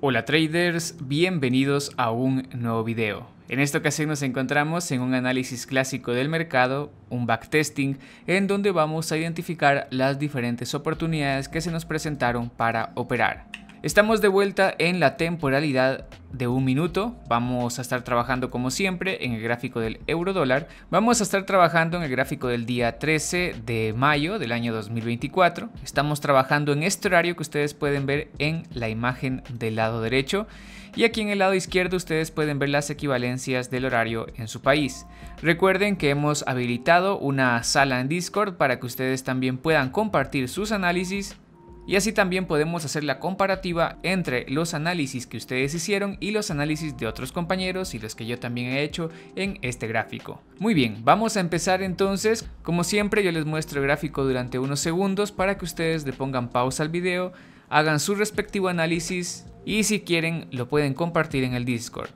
Hola traders, bienvenidos a un nuevo video. En esta ocasión nos encontramos en un análisis clásico del mercado, un backtesting, en donde vamos a identificar las diferentes oportunidades que se nos presentaron para operar. Estamos de vuelta en la temporalidad de un minuto. Vamos a estar trabajando como siempre en el gráfico del euro dólar. Vamos a estar trabajando en el gráfico del día 13 de mayo del año 2024. Estamos trabajando en este horario que ustedes pueden ver en la imagen del lado derecho. Y aquí en el lado izquierdo ustedes pueden ver las equivalencias del horario en su país. Recuerden que hemos habilitado una sala en Discord para que ustedes también puedan compartir sus análisis y así también podemos hacer la comparativa entre los análisis que ustedes hicieron y los análisis de otros compañeros y los que yo también he hecho en este gráfico. Muy bien, vamos a empezar entonces. Como siempre yo les muestro el gráfico durante unos segundos para que ustedes le pongan pausa al video, hagan su respectivo análisis y si quieren lo pueden compartir en el Discord.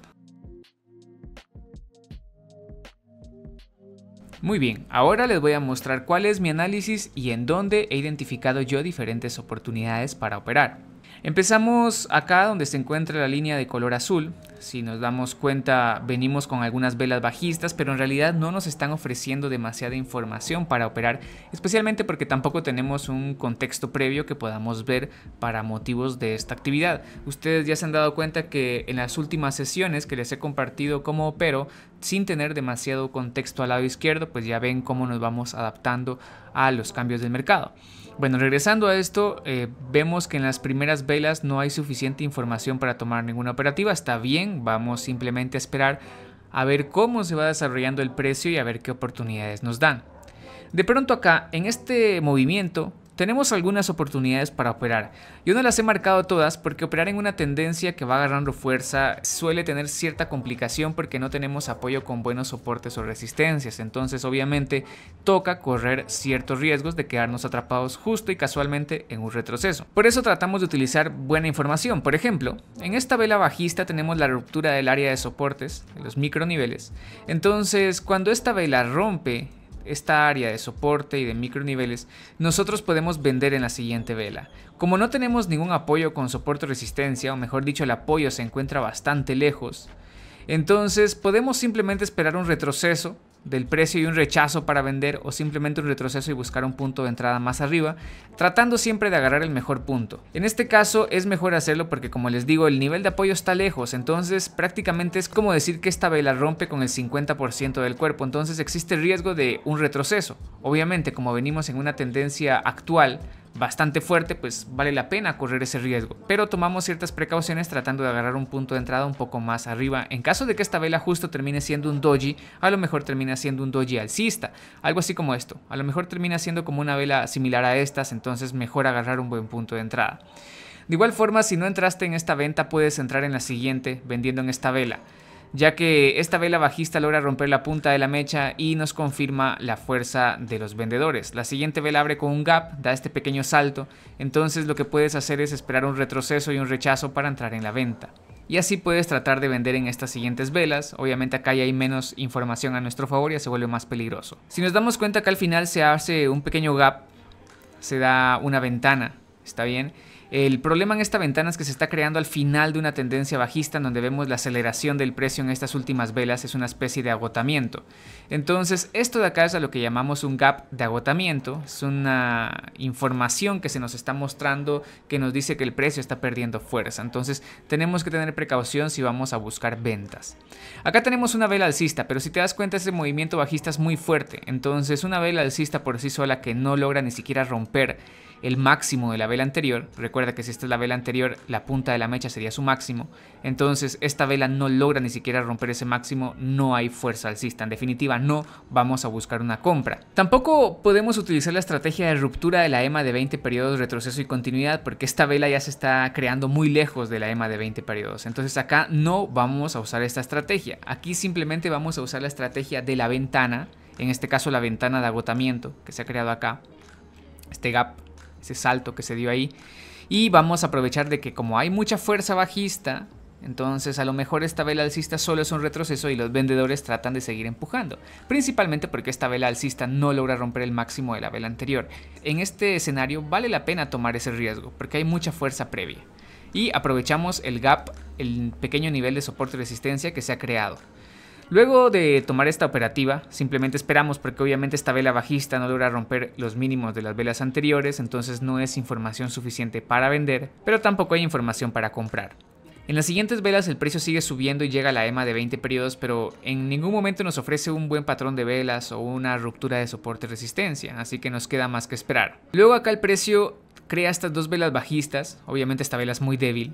Muy bien, ahora les voy a mostrar cuál es mi análisis y en dónde he identificado yo diferentes oportunidades para operar. Empezamos acá donde se encuentra la línea de color azul, si nos damos cuenta, venimos con algunas velas bajistas, pero en realidad no nos están ofreciendo demasiada información para operar, especialmente porque tampoco tenemos un contexto previo que podamos ver para motivos de esta actividad. Ustedes ya se han dado cuenta que en las últimas sesiones que les he compartido cómo opero, sin tener demasiado contexto al lado izquierdo, pues ya ven cómo nos vamos adaptando a los cambios del mercado. Bueno, regresando a esto, eh, vemos que en las primeras velas no hay suficiente información para tomar ninguna operativa. Está bien, vamos simplemente a esperar a ver cómo se va desarrollando el precio y a ver qué oportunidades nos dan. De pronto acá, en este movimiento, tenemos algunas oportunidades para operar. Yo no las he marcado todas porque operar en una tendencia que va agarrando fuerza suele tener cierta complicación porque no tenemos apoyo con buenos soportes o resistencias. Entonces obviamente toca correr ciertos riesgos de quedarnos atrapados justo y casualmente en un retroceso. Por eso tratamos de utilizar buena información. Por ejemplo, en esta vela bajista tenemos la ruptura del área de soportes, los microniveles. Entonces cuando esta vela rompe esta área de soporte y de microniveles, nosotros podemos vender en la siguiente vela. Como no tenemos ningún apoyo con soporte resistencia, o mejor dicho el apoyo se encuentra bastante lejos, entonces podemos simplemente esperar un retroceso del precio y un rechazo para vender o simplemente un retroceso y buscar un punto de entrada más arriba, tratando siempre de agarrar el mejor punto. En este caso es mejor hacerlo porque como les digo el nivel de apoyo está lejos, entonces prácticamente es como decir que esta vela rompe con el 50% del cuerpo, entonces existe riesgo de un retroceso. Obviamente como venimos en una tendencia actual, bastante fuerte, pues vale la pena correr ese riesgo. Pero tomamos ciertas precauciones tratando de agarrar un punto de entrada un poco más arriba. En caso de que esta vela justo termine siendo un doji, a lo mejor termina siendo un doji alcista. Algo así como esto. A lo mejor termina siendo como una vela similar a estas, entonces mejor agarrar un buen punto de entrada. De igual forma, si no entraste en esta venta, puedes entrar en la siguiente vendiendo en esta vela ya que esta vela bajista logra romper la punta de la mecha y nos confirma la fuerza de los vendedores. La siguiente vela abre con un gap, da este pequeño salto, entonces lo que puedes hacer es esperar un retroceso y un rechazo para entrar en la venta. Y así puedes tratar de vender en estas siguientes velas, obviamente acá ya hay menos información a nuestro favor y se vuelve más peligroso. Si nos damos cuenta que al final se hace un pequeño gap, se da una ventana, ¿está bien? El problema en esta ventana es que se está creando al final de una tendencia bajista donde vemos la aceleración del precio en estas últimas velas, es una especie de agotamiento. Entonces, esto de acá es a lo que llamamos un gap de agotamiento, es una información que se nos está mostrando que nos dice que el precio está perdiendo fuerza. Entonces, tenemos que tener precaución si vamos a buscar ventas. Acá tenemos una vela alcista, pero si te das cuenta ese movimiento bajista es muy fuerte, entonces una vela alcista por sí sola que no logra ni siquiera romper el máximo de la vela anterior. Recuerda que si esta es la vela anterior, la punta de la mecha sería su máximo. Entonces esta vela no logra ni siquiera romper ese máximo, no hay fuerza alcista. En definitiva, no vamos a buscar una compra. Tampoco podemos utilizar la estrategia de ruptura de la EMA de 20 periodos, retroceso y continuidad, porque esta vela ya se está creando muy lejos de la EMA de 20 periodos. Entonces acá no vamos a usar esta estrategia. Aquí simplemente vamos a usar la estrategia de la ventana, en este caso la ventana de agotamiento que se ha creado acá, este gap ese salto que se dio ahí. Y vamos a aprovechar de que como hay mucha fuerza bajista, entonces a lo mejor esta vela alcista solo es un retroceso y los vendedores tratan de seguir empujando, principalmente porque esta vela alcista no logra romper el máximo de la vela anterior. En este escenario vale la pena tomar ese riesgo porque hay mucha fuerza previa. Y aprovechamos el gap, el pequeño nivel de soporte y resistencia que se ha creado. Luego de tomar esta operativa, simplemente esperamos porque obviamente esta vela bajista no logra romper los mínimos de las velas anteriores, entonces no es información suficiente para vender, pero tampoco hay información para comprar. En las siguientes velas el precio sigue subiendo y llega e a la EMA de 20 periodos, pero en ningún momento nos ofrece un buen patrón de velas o una ruptura de soporte resistencia, así que nos queda más que esperar. Luego acá el precio crea estas dos velas bajistas, obviamente esta vela es muy débil,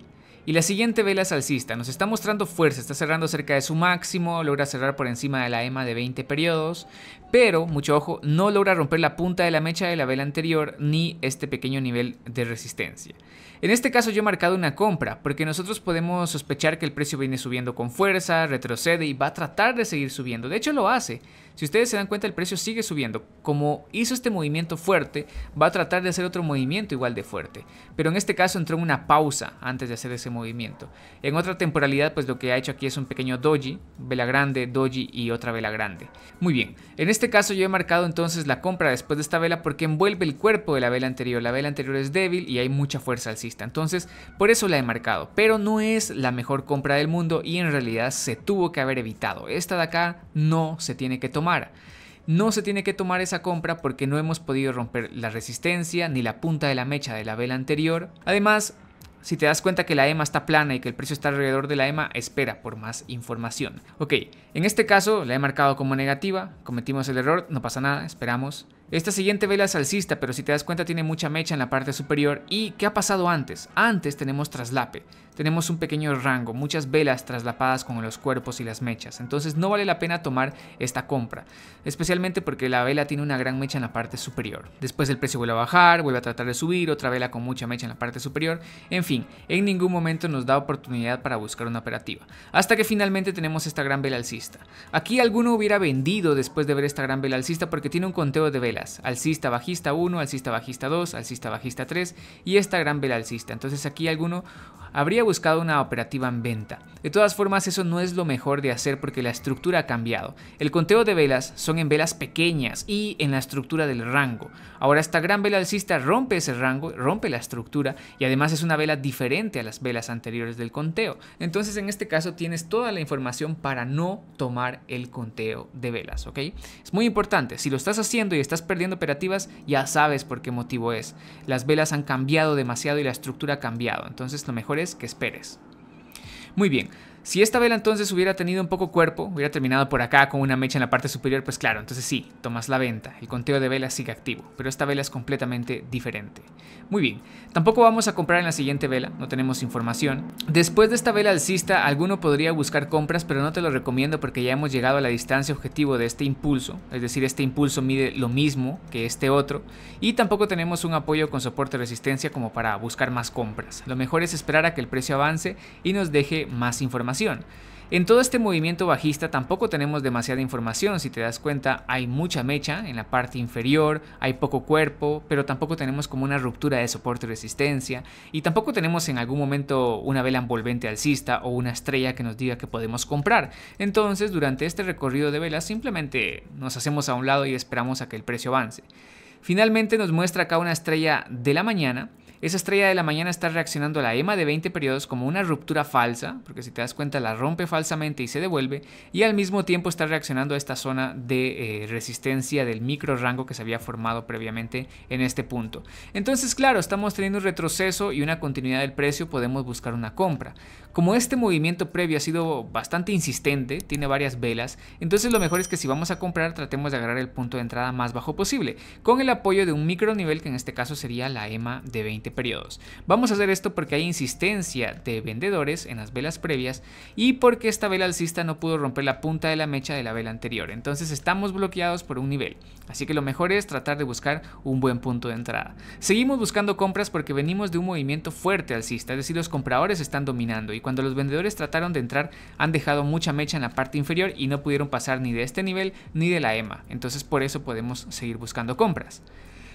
y la siguiente vela es alcista, nos está mostrando fuerza, está cerrando cerca de su máximo, logra cerrar por encima de la EMA de 20 periodos, pero, mucho ojo, no logra romper la punta de la mecha de la vela anterior ni este pequeño nivel de resistencia. En este caso yo he marcado una compra, porque nosotros podemos sospechar que el precio viene subiendo con fuerza, retrocede y va a tratar de seguir subiendo, de hecho lo hace. Si ustedes se dan cuenta, el precio sigue subiendo. Como hizo este movimiento fuerte, va a tratar de hacer otro movimiento igual de fuerte. Pero en este caso entró en una pausa antes de hacer ese movimiento. En otra temporalidad, pues lo que ha hecho aquí es un pequeño doji, vela grande, doji y otra vela grande. Muy bien, en este caso yo he marcado entonces la compra después de esta vela porque envuelve el cuerpo de la vela anterior. La vela anterior es débil y hay mucha fuerza alcista. Entonces, por eso la he marcado. Pero no es la mejor compra del mundo y en realidad se tuvo que haber evitado. Esta de acá no se tiene que tomar no se tiene que tomar esa compra porque no hemos podido romper la resistencia ni la punta de la mecha de la vela anterior. Además, si te das cuenta que la EMA está plana y que el precio está alrededor de la EMA, espera por más información. Ok, en este caso la he marcado como negativa, cometimos el error, no pasa nada, esperamos. Esta siguiente vela es alcista, pero si te das cuenta tiene mucha mecha en la parte superior. ¿Y qué ha pasado antes? Antes tenemos traslape. Tenemos un pequeño rango, muchas velas traslapadas con los cuerpos y las mechas. Entonces no vale la pena tomar esta compra, especialmente porque la vela tiene una gran mecha en la parte superior. Después el precio vuelve a bajar, vuelve a tratar de subir, otra vela con mucha mecha en la parte superior. En fin, en ningún momento nos da oportunidad para buscar una operativa. Hasta que finalmente tenemos esta gran vela alcista. Aquí alguno hubiera vendido después de ver esta gran vela alcista porque tiene un conteo de vela alcista, bajista 1, alcista, bajista 2, alcista, bajista 3 y esta gran vela alcista. Entonces aquí alguno habría buscado una operativa en venta. De todas formas, eso no es lo mejor de hacer porque la estructura ha cambiado. El conteo de velas son en velas pequeñas y en la estructura del rango. Ahora esta gran vela alcista rompe ese rango, rompe la estructura y además es una vela diferente a las velas anteriores del conteo. Entonces en este caso tienes toda la información para no tomar el conteo de velas, ¿ok? Es muy importante, si lo estás haciendo y estás perdiendo operativas, ya sabes por qué motivo es. Las velas han cambiado demasiado y la estructura ha cambiado, entonces lo mejor es que esperes. Muy bien, si esta vela entonces hubiera tenido un poco cuerpo, hubiera terminado por acá con una mecha en la parte superior, pues claro, entonces sí, tomas la venta, el conteo de velas sigue activo, pero esta vela es completamente diferente. Muy bien, tampoco vamos a comprar en la siguiente vela, no tenemos información. Después de esta vela alcista, alguno podría buscar compras, pero no te lo recomiendo porque ya hemos llegado a la distancia objetivo de este impulso, es decir, este impulso mide lo mismo que este otro, y tampoco tenemos un apoyo con soporte resistencia como para buscar más compras. Lo mejor es esperar a que el precio avance y nos deje más información. En todo este movimiento bajista tampoco tenemos demasiada información, si te das cuenta hay mucha mecha en la parte inferior, hay poco cuerpo, pero tampoco tenemos como una ruptura de soporte o resistencia, y tampoco tenemos en algún momento una vela envolvente alcista o una estrella que nos diga que podemos comprar. Entonces durante este recorrido de velas simplemente nos hacemos a un lado y esperamos a que el precio avance. Finalmente nos muestra acá una estrella de la mañana, esa estrella de la mañana está reaccionando a la EMA de 20 periodos como una ruptura falsa, porque si te das cuenta la rompe falsamente y se devuelve, y al mismo tiempo está reaccionando a esta zona de eh, resistencia del micro rango que se había formado previamente en este punto. Entonces, claro, estamos teniendo un retroceso y una continuidad del precio, podemos buscar una compra. Como este movimiento previo ha sido bastante insistente, tiene varias velas, entonces lo mejor es que si vamos a comprar tratemos de agarrar el punto de entrada más bajo posible, con el apoyo de un micro nivel que en este caso sería la EMA de 20 periodos. Vamos a hacer esto porque hay insistencia de vendedores en las velas previas y porque esta vela alcista no pudo romper la punta de la mecha de la vela anterior, entonces estamos bloqueados por un nivel, así que lo mejor es tratar de buscar un buen punto de entrada. Seguimos buscando compras porque venimos de un movimiento fuerte alcista, es decir, los compradores están dominando y cuando los vendedores trataron de entrar, han dejado mucha mecha en la parte inferior y no pudieron pasar ni de este nivel ni de la EMA, entonces por eso podemos seguir buscando compras.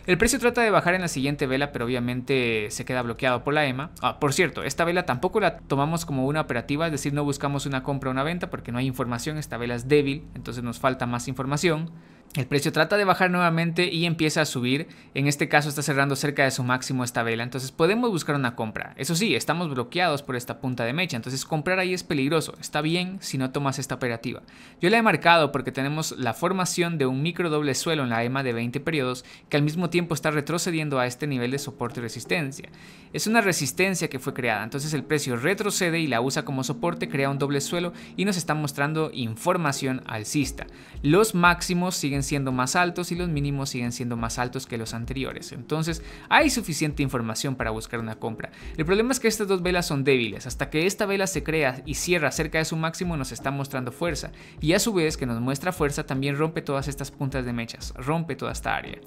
El precio trata de bajar en la siguiente vela, pero obviamente se queda bloqueado por la EMA. Ah, por cierto, esta vela tampoco la tomamos como una operativa, es decir, no buscamos una compra o una venta porque no hay información, esta vela es débil, entonces nos falta más información. El precio trata de bajar nuevamente y empieza a subir. En este caso está cerrando cerca de su máximo esta vela, entonces podemos buscar una compra. Eso sí, estamos bloqueados por esta punta de mecha, entonces comprar ahí es peligroso. Está bien si no tomas esta operativa. Yo la he marcado porque tenemos la formación de un micro doble suelo en la EMA de 20 periodos que al mismo tiempo está retrocediendo a este nivel de soporte y resistencia. Es una resistencia que fue creada, entonces el precio retrocede y la usa como soporte, crea un doble suelo y nos está mostrando información alcista. Los máximos siguen siendo más altos y los mínimos siguen siendo más altos que los anteriores, entonces hay suficiente información para buscar una compra. El problema es que estas dos velas son débiles, hasta que esta vela se crea y cierra cerca de su máximo nos está mostrando fuerza y a su vez que nos muestra fuerza también rompe todas estas puntas de mechas, rompe toda esta área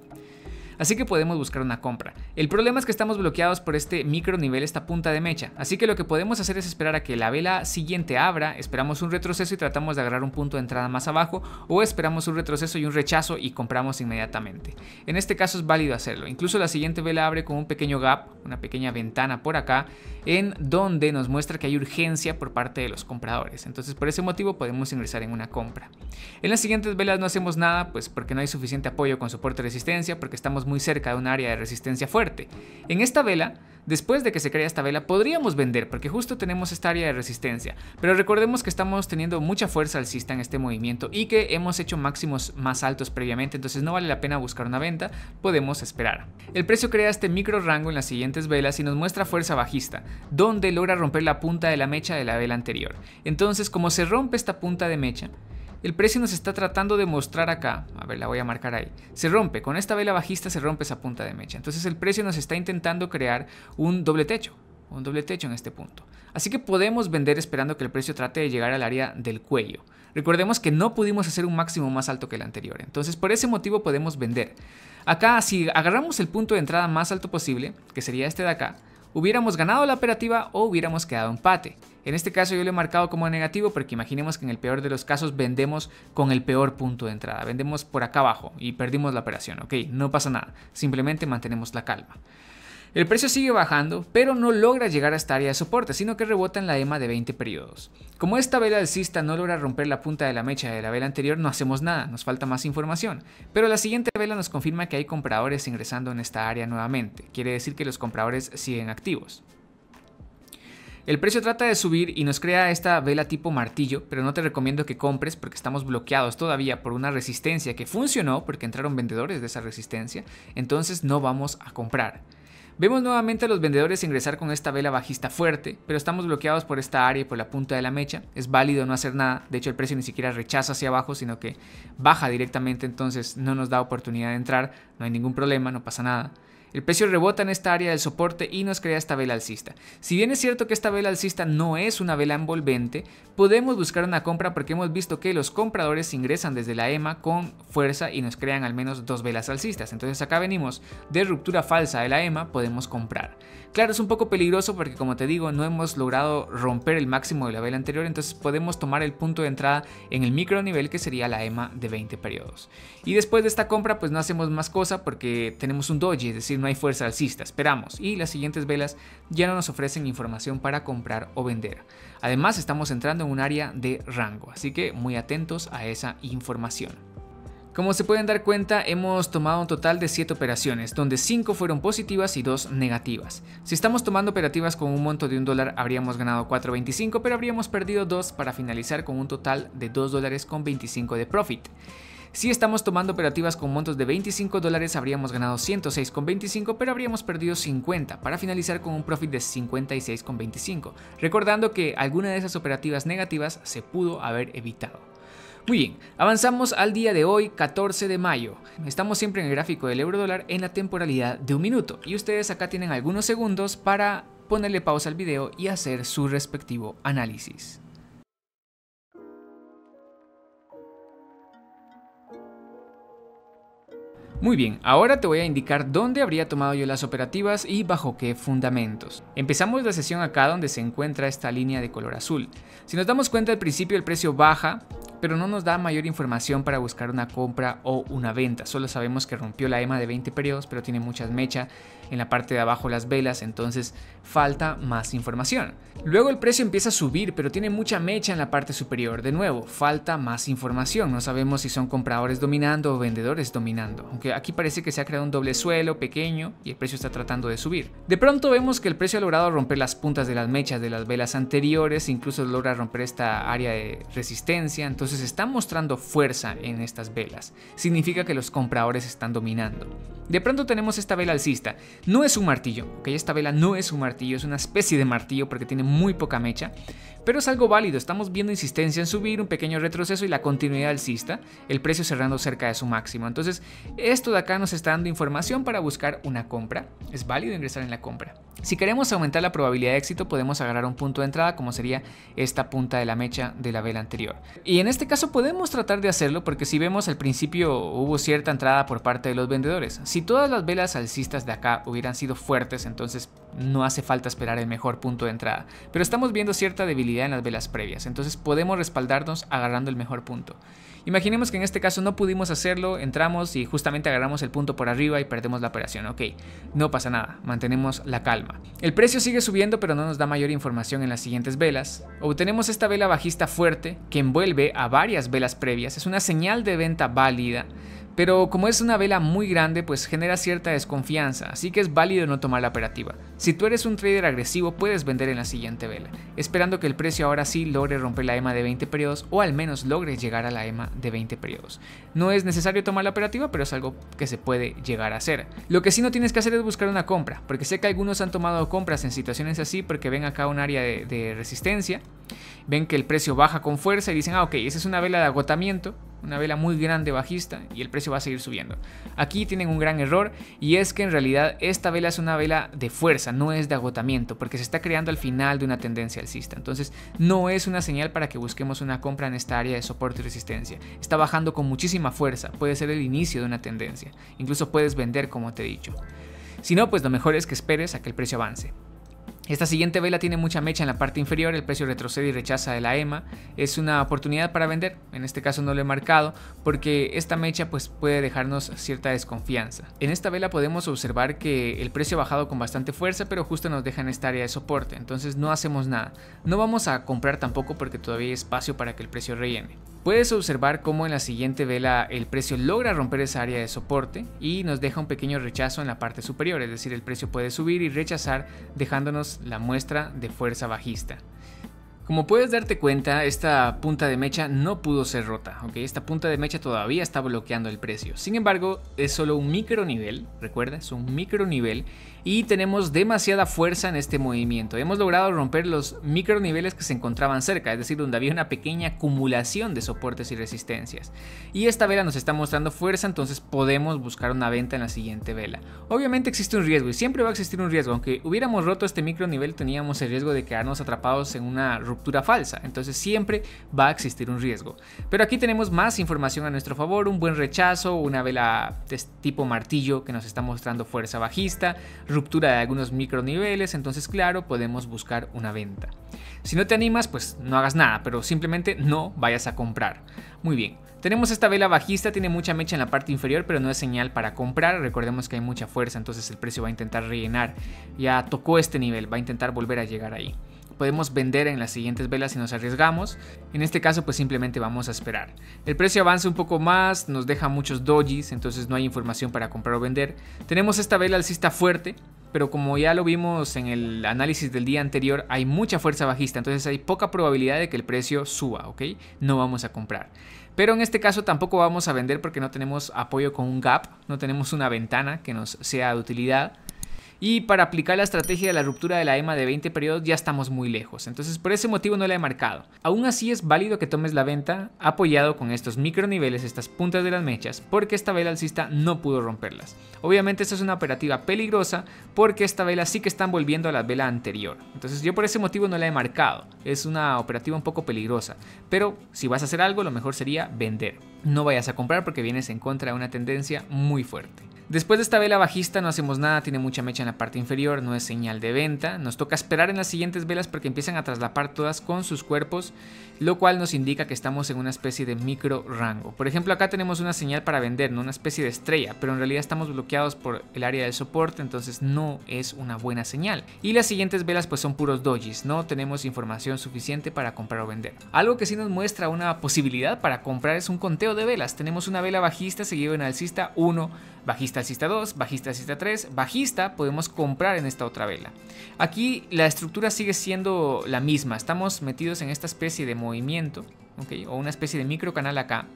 así que podemos buscar una compra. El problema es que estamos bloqueados por este micro nivel, esta punta de mecha, así que lo que podemos hacer es esperar a que la vela siguiente abra, esperamos un retroceso y tratamos de agarrar un punto de entrada más abajo o esperamos un retroceso y un rechazo y compramos inmediatamente. En este caso es válido hacerlo, incluso la siguiente vela abre con un pequeño gap, una pequeña ventana por acá, en donde nos muestra que hay urgencia por parte de los compradores, entonces por ese motivo podemos ingresar en una compra. En las siguientes velas no hacemos nada, pues porque no hay suficiente apoyo con soporte resistencia, porque estamos muy cerca de un área de resistencia fuerte. En esta vela, después de que se crea esta vela, podríamos vender porque justo tenemos esta área de resistencia. Pero recordemos que estamos teniendo mucha fuerza alcista en este movimiento y que hemos hecho máximos más altos previamente, entonces no vale la pena buscar una venta, podemos esperar. El precio crea este micro rango en las siguientes velas y nos muestra fuerza bajista, donde logra romper la punta de la mecha de la vela anterior. Entonces, como se rompe esta punta de mecha, el precio nos está tratando de mostrar acá, a ver, la voy a marcar ahí. Se rompe, con esta vela bajista se rompe esa punta de mecha. Entonces el precio nos está intentando crear un doble techo, un doble techo en este punto. Así que podemos vender esperando que el precio trate de llegar al área del cuello. Recordemos que no pudimos hacer un máximo más alto que el anterior, entonces por ese motivo podemos vender. Acá, si agarramos el punto de entrada más alto posible, que sería este de acá, hubiéramos ganado la operativa o hubiéramos quedado empate. En este caso yo lo he marcado como negativo porque imaginemos que en el peor de los casos vendemos con el peor punto de entrada, vendemos por acá abajo y perdimos la operación, ok, no pasa nada, simplemente mantenemos la calma. El precio sigue bajando, pero no logra llegar a esta área de soporte, sino que rebota en la EMA de 20 periodos. Como esta vela alcista no logra romper la punta de la mecha de la vela anterior, no hacemos nada, nos falta más información. Pero la siguiente vela nos confirma que hay compradores ingresando en esta área nuevamente, quiere decir que los compradores siguen activos. El precio trata de subir y nos crea esta vela tipo martillo, pero no te recomiendo que compres porque estamos bloqueados todavía por una resistencia que funcionó porque entraron vendedores de esa resistencia, entonces no vamos a comprar. Vemos nuevamente a los vendedores ingresar con esta vela bajista fuerte, pero estamos bloqueados por esta área y por la punta de la mecha. Es válido no hacer nada, de hecho el precio ni siquiera rechaza hacia abajo, sino que baja directamente, entonces no nos da oportunidad de entrar, no hay ningún problema, no pasa nada. El precio rebota en esta área del soporte y nos crea esta vela alcista. Si bien es cierto que esta vela alcista no es una vela envolvente, podemos buscar una compra porque hemos visto que los compradores ingresan desde la EMA con fuerza y nos crean al menos dos velas alcistas. Entonces acá venimos de ruptura falsa de la EMA, podemos comprar. Claro, es un poco peligroso porque como te digo, no hemos logrado romper el máximo de la vela anterior, entonces podemos tomar el punto de entrada en el micro nivel que sería la EMA de 20 periodos. Y después de esta compra pues no hacemos más cosa porque tenemos un doji, es decir, no hay fuerza alcista, esperamos. Y las siguientes velas ya no nos ofrecen información para comprar o vender. Además estamos entrando en un área de rango, así que muy atentos a esa información. Como se pueden dar cuenta, hemos tomado un total de 7 operaciones, donde 5 fueron positivas y 2 negativas. Si estamos tomando operativas con un monto de 1 dólar, habríamos ganado 4.25, pero habríamos perdido 2 para finalizar con un total de 2 dólares con 25 de profit. Si estamos tomando operativas con montos de 25 dólares, habríamos ganado 106,25, pero habríamos perdido 50, para finalizar con un profit de 56,25, recordando que alguna de esas operativas negativas se pudo haber evitado. Muy bien, avanzamos al día de hoy, 14 de mayo. Estamos siempre en el gráfico del euro dólar en la temporalidad de un minuto y ustedes acá tienen algunos segundos para ponerle pausa al video y hacer su respectivo análisis. Muy bien, ahora te voy a indicar dónde habría tomado yo las operativas y bajo qué fundamentos. Empezamos la sesión acá donde se encuentra esta línea de color azul. Si nos damos cuenta al principio el precio baja pero no nos da mayor información para buscar una compra o una venta. Solo sabemos que rompió la EMA de 20 periodos, pero tiene muchas mechas en la parte de abajo las velas, entonces falta más información. Luego el precio empieza a subir, pero tiene mucha mecha en la parte superior. De nuevo, falta más información. No sabemos si son compradores dominando o vendedores dominando. Aunque aquí parece que se ha creado un doble suelo pequeño y el precio está tratando de subir. De pronto vemos que el precio ha logrado romper las puntas de las mechas de las velas anteriores, incluso logra romper esta área de resistencia, entonces está mostrando fuerza en estas velas. Significa que los compradores están dominando. De pronto tenemos esta vela alcista, no es un martillo, ¿ok? Esta vela no es un martillo, es una especie de martillo porque tiene muy poca mecha, pero es algo válido. Estamos viendo insistencia en subir, un pequeño retroceso y la continuidad alcista, el precio cerrando cerca de su máximo. Entonces, esto de acá nos está dando información para buscar una compra. Es válido ingresar en la compra. Si queremos aumentar la probabilidad de éxito, podemos agarrar un punto de entrada como sería esta punta de la mecha de la vela anterior. Y en este caso podemos tratar de hacerlo porque si vemos al principio hubo cierta entrada por parte de los vendedores. Si todas las velas alcistas de acá hubieran sido fuertes, entonces no hace falta esperar el mejor punto de entrada. Pero estamos viendo cierta debilidad en las velas previas, entonces podemos respaldarnos agarrando el mejor punto. Imaginemos que en este caso no pudimos hacerlo, entramos y justamente agarramos el punto por arriba y perdemos la operación. Ok, no pasa nada, mantenemos la calma. El precio sigue subiendo pero no nos da mayor información en las siguientes velas. Obtenemos esta vela bajista fuerte que envuelve a varias velas previas, es una señal de venta válida pero como es una vela muy grande, pues genera cierta desconfianza, así que es válido no tomar la operativa. Si tú eres un trader agresivo, puedes vender en la siguiente vela, esperando que el precio ahora sí logre romper la EMA de 20 periodos o al menos logre llegar a la EMA de 20 periodos. No es necesario tomar la operativa, pero es algo que se puede llegar a hacer. Lo que sí no tienes que hacer es buscar una compra, porque sé que algunos han tomado compras en situaciones así porque ven acá un área de, de resistencia, ven que el precio baja con fuerza y dicen, ah, ok, esa es una vela de agotamiento, una vela muy grande bajista y el precio va a seguir subiendo. Aquí tienen un gran error y es que en realidad esta vela es una vela de fuerza, no es de agotamiento, porque se está creando al final de una tendencia alcista. Entonces no es una señal para que busquemos una compra en esta área de soporte y resistencia. Está bajando con muchísima fuerza, puede ser el inicio de una tendencia. Incluso puedes vender como te he dicho. Si no, pues lo mejor es que esperes a que el precio avance. Esta siguiente vela tiene mucha mecha en la parte inferior, el precio retrocede y rechaza de la EMA. Es una oportunidad para vender, en este caso no lo he marcado, porque esta mecha pues, puede dejarnos cierta desconfianza. En esta vela podemos observar que el precio ha bajado con bastante fuerza, pero justo nos deja en esta área de soporte, entonces no hacemos nada. No vamos a comprar tampoco porque todavía hay espacio para que el precio rellene. Puedes observar cómo en la siguiente vela el precio logra romper esa área de soporte y nos deja un pequeño rechazo en la parte superior, es decir, el precio puede subir y rechazar dejándonos la muestra de fuerza bajista. Como puedes darte cuenta, esta punta de mecha no pudo ser rota, ¿ok? Esta punta de mecha todavía está bloqueando el precio. Sin embargo, es solo un micro nivel, recuerda, es un micro nivel y tenemos demasiada fuerza en este movimiento. Hemos logrado romper los micro niveles que se encontraban cerca, es decir, donde había una pequeña acumulación de soportes y resistencias. Y esta vela nos está mostrando fuerza, entonces podemos buscar una venta en la siguiente vela. Obviamente existe un riesgo y siempre va a existir un riesgo, aunque hubiéramos roto este micro nivel teníamos el riesgo de quedarnos atrapados en una ruptura falsa, entonces siempre va a existir un riesgo. Pero aquí tenemos más información a nuestro favor, un buen rechazo, una vela de tipo martillo que nos está mostrando fuerza bajista, ruptura de algunos microniveles, entonces claro, podemos buscar una venta. Si no te animas, pues no hagas nada, pero simplemente no vayas a comprar. Muy bien, tenemos esta vela bajista, tiene mucha mecha en la parte inferior, pero no es señal para comprar. Recordemos que hay mucha fuerza, entonces el precio va a intentar rellenar. Ya tocó este nivel, va a intentar volver a llegar ahí podemos vender en las siguientes velas si nos arriesgamos. En este caso pues simplemente vamos a esperar. El precio avanza un poco más, nos deja muchos dojis, entonces no hay información para comprar o vender. Tenemos esta vela alcista fuerte, pero como ya lo vimos en el análisis del día anterior, hay mucha fuerza bajista, entonces hay poca probabilidad de que el precio suba, ¿ok? No vamos a comprar. Pero en este caso tampoco vamos a vender porque no tenemos apoyo con un gap, no tenemos una ventana que nos sea de utilidad y para aplicar la estrategia de la ruptura de la EMA de 20 periodos ya estamos muy lejos, entonces por ese motivo no la he marcado. Aún así es válido que tomes la venta apoyado con estos microniveles, estas puntas de las mechas, porque esta vela alcista no pudo romperlas. Obviamente esto es una operativa peligrosa porque esta vela sí que están volviendo a la vela anterior, entonces yo por ese motivo no la he marcado, es una operativa un poco peligrosa, pero si vas a hacer algo lo mejor sería vender. No vayas a comprar porque vienes en contra de una tendencia muy fuerte. Después de esta vela bajista no hacemos nada, tiene mucha mecha en la parte inferior, no es señal de venta. Nos toca esperar en las siguientes velas porque empiezan a traslapar todas con sus cuerpos, lo cual nos indica que estamos en una especie de micro rango. Por ejemplo, acá tenemos una señal para vender, ¿no? una especie de estrella, pero en realidad estamos bloqueados por el área del soporte, entonces no es una buena señal. Y las siguientes velas pues son puros dojis, no tenemos información suficiente para comprar o vender. Algo que sí nos muestra una posibilidad para comprar es un conteo de velas. Tenemos una vela bajista seguido en alcista, 1, bajista alcista 2, bajista alcista 3, bajista, podemos comprar en esta otra vela. Aquí la estructura sigue siendo la misma, estamos metidos en esta especie de movimiento, o una especie de micro canal acá.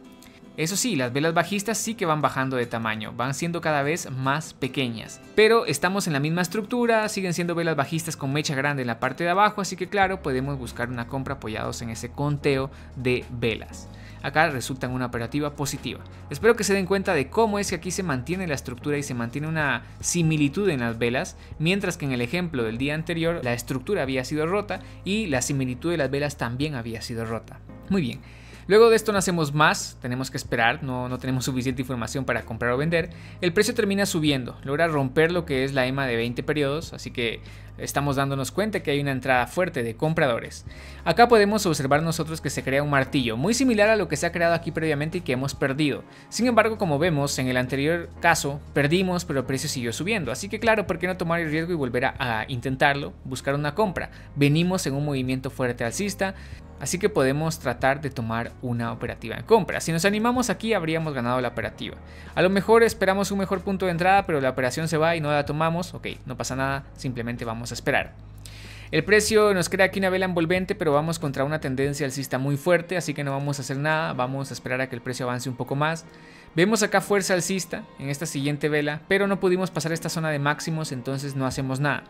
Eso sí, las velas bajistas sí que van bajando de tamaño, van siendo cada vez más pequeñas. Pero estamos en la misma estructura, siguen siendo velas bajistas con mecha grande en la parte de abajo, así que claro, podemos buscar una compra apoyados en ese conteo de velas acá resultan una operativa positiva. Espero que se den cuenta de cómo es que aquí se mantiene la estructura y se mantiene una similitud en las velas, mientras que en el ejemplo del día anterior la estructura había sido rota y la similitud de las velas también había sido rota. Muy bien. Luego de esto no hacemos más, tenemos que esperar, no, no, tenemos suficiente información para comprar o vender. El precio termina subiendo, logra romper lo que es la EMA de 20 periodos, así que estamos dándonos cuenta que hay una entrada fuerte de compradores. Acá podemos observar nosotros que se crea un martillo, muy similar a lo que se ha creado aquí previamente y que hemos perdido. Sin embargo, como vemos en el anterior caso, perdimos pero el precio siguió subiendo, así que claro, ¿por qué no tomar el riesgo y volver a, intentarlo, buscar una compra? Venimos en un movimiento fuerte alcista, así que podemos tratar de tomar una operativa en compra. Si nos animamos aquí habríamos ganado la operativa. A lo mejor esperamos un mejor punto de entrada, pero la operación se va y no la tomamos, ok, no pasa nada, simplemente vamos esperar. El precio nos crea aquí una vela envolvente, pero vamos contra una tendencia alcista muy fuerte, así que no vamos a hacer nada, vamos a esperar a que el precio avance un poco más. Vemos acá fuerza alcista en esta siguiente vela, pero no pudimos pasar esta zona de máximos, entonces no hacemos nada.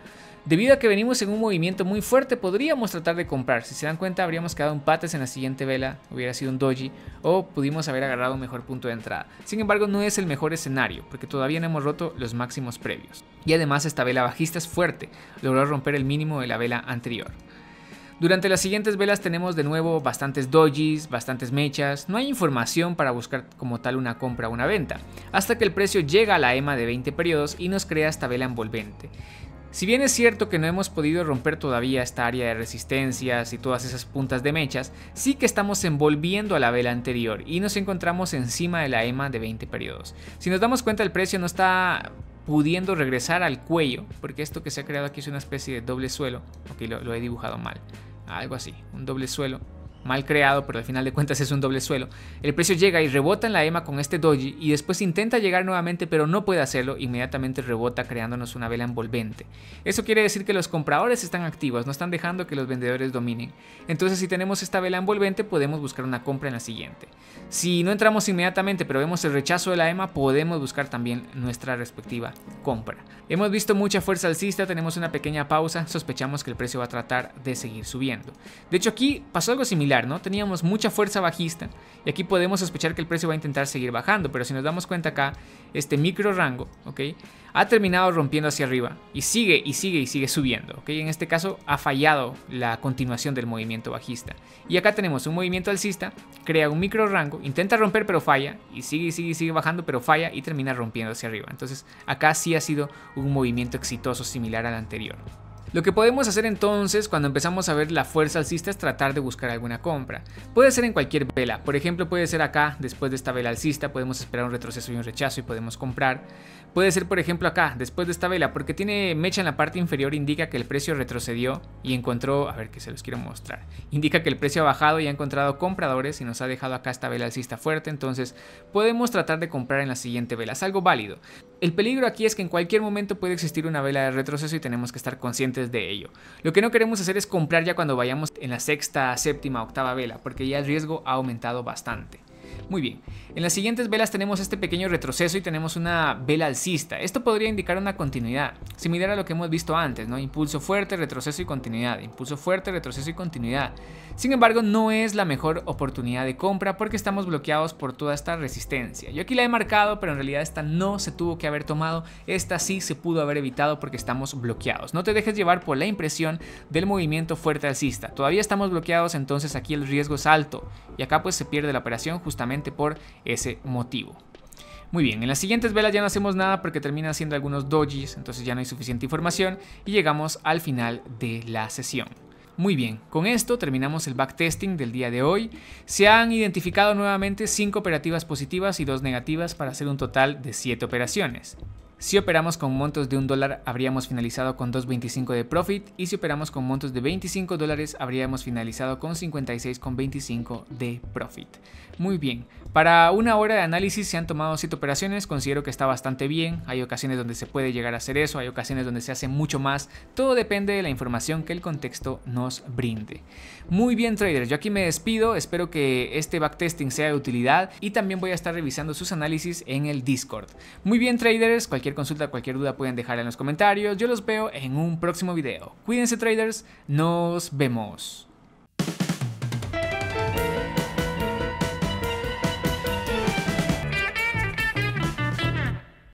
Debido a que venimos en un movimiento muy fuerte, podríamos tratar de comprar. Si se dan cuenta, habríamos quedado empates en la siguiente vela, hubiera sido un doji, o pudimos haber agarrado un mejor punto de entrada. Sin embargo, no es el mejor escenario, porque todavía no hemos roto los máximos previos. Y además esta vela bajista es fuerte, logró romper el mínimo de la vela anterior. Durante las siguientes velas tenemos de nuevo bastantes dojis, bastantes mechas, no hay información para buscar como tal una compra o una venta, hasta que el precio llega a la EMA de 20 periodos y nos crea esta vela envolvente. Si bien es cierto que no hemos podido romper todavía esta área de resistencias y todas esas puntas de mechas, sí que estamos envolviendo a la vela anterior y nos encontramos encima de la EMA de 20 periodos. Si nos damos cuenta el precio no está pudiendo regresar al cuello, porque esto que se ha creado aquí es una especie de doble suelo, ok, lo, lo he dibujado mal algo así, un doble suelo mal creado, pero al final de cuentas es un doble suelo. El precio llega y rebota en la EMA con este doji y después intenta llegar nuevamente, pero no puede hacerlo, inmediatamente rebota creándonos una vela envolvente. Eso quiere decir que los compradores están activos, no están dejando que los vendedores dominen. Entonces si tenemos esta vela envolvente podemos buscar una compra en la siguiente. Si no entramos inmediatamente, pero vemos el rechazo de la EMA, podemos buscar también nuestra respectiva compra. Hemos visto mucha fuerza alcista, tenemos una pequeña pausa, sospechamos que el precio va a tratar de seguir subiendo. De hecho aquí pasó algo similar ¿no? Teníamos mucha fuerza bajista y aquí podemos sospechar que el precio va a intentar seguir bajando, pero si nos damos cuenta acá, este micro rango, Ha terminado rompiendo hacia arriba y sigue y sigue y sigue subiendo, ¿ok? En este caso ha fallado la continuación del movimiento bajista. Y acá tenemos un movimiento alcista, crea un micro rango, intenta romper pero falla y sigue y sigue y sigue bajando pero falla y termina rompiendo hacia arriba. Entonces acá sí ha sido un movimiento exitoso similar al anterior. Lo que podemos hacer entonces cuando empezamos a ver la fuerza alcista es tratar de buscar alguna compra. Puede ser en cualquier vela, por ejemplo puede ser acá, después de esta vela alcista podemos esperar un retroceso y un rechazo y podemos comprar. Puede ser por ejemplo acá, después de esta vela, porque tiene mecha en la parte inferior, indica que el precio retrocedió y encontró, a ver que se los quiero mostrar, indica que el precio ha bajado y ha encontrado compradores y nos ha dejado acá esta vela alcista fuerte, entonces podemos tratar de comprar en la siguiente vela, es algo válido. El peligro aquí es que en cualquier momento puede existir una vela de retroceso y tenemos que estar conscientes de ello. Lo que no queremos hacer es comprar ya cuando vayamos en la sexta, séptima, octava vela, porque ya el riesgo ha aumentado bastante. Muy bien, en las siguientes velas tenemos este pequeño retroceso y tenemos una vela alcista. Esto podría indicar una continuidad, similar a lo que hemos visto antes, ¿no? Impulso fuerte, retroceso y continuidad, impulso fuerte, retroceso y continuidad. Sin embargo, no es la mejor oportunidad de compra porque estamos bloqueados por toda esta resistencia. Yo aquí la he marcado, pero en realidad esta no se tuvo que haber tomado, esta sí se pudo haber evitado porque estamos bloqueados. No te dejes llevar por la impresión del movimiento fuerte alcista. Todavía estamos bloqueados, entonces aquí el riesgo es alto y acá pues se pierde la operación justo por ese motivo. Muy bien, en las siguientes velas ya no hacemos nada porque termina siendo algunos dojis, entonces ya no hay suficiente información y llegamos al final de la sesión. Muy bien, con esto terminamos el backtesting del día de hoy. Se han identificado nuevamente 5 operativas positivas y 2 negativas para hacer un total de 7 operaciones. Si operamos con montos de un dólar habríamos finalizado con 2.25 de profit y si operamos con montos de 25 dólares habríamos finalizado con 56.25 de profit. Muy bien, para una hora de análisis se han tomado 7 operaciones, considero que está bastante bien, hay ocasiones donde se puede llegar a hacer eso, hay ocasiones donde se hace mucho más, todo depende de la información que el contexto nos brinde. Muy bien traders, yo aquí me despido, espero que este backtesting sea de utilidad y también voy a estar revisando sus análisis en el Discord. Muy bien traders, cualquier consulta, cualquier duda pueden dejarla en los comentarios. Yo los veo en un próximo video. Cuídense traders, nos vemos.